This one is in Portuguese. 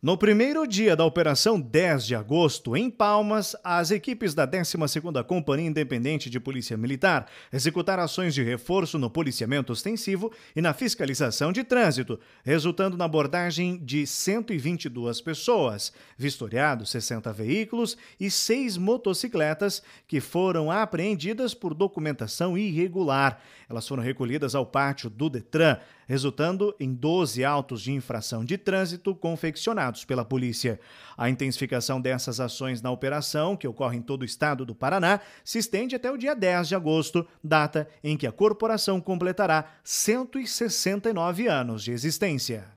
No primeiro dia da Operação 10 de agosto, em Palmas, as equipes da 12ª Companhia Independente de Polícia Militar executaram ações de reforço no policiamento ostensivo e na fiscalização de trânsito, resultando na abordagem de 122 pessoas, vistoriados 60 veículos e 6 motocicletas que foram apreendidas por documentação irregular. Elas foram recolhidas ao pátio do Detran, resultando em 12 autos de infração de trânsito confeccionados pela polícia. A intensificação dessas ações na operação, que ocorre em todo o estado do Paraná, se estende até o dia 10 de agosto, data em que a corporação completará 169 anos de existência.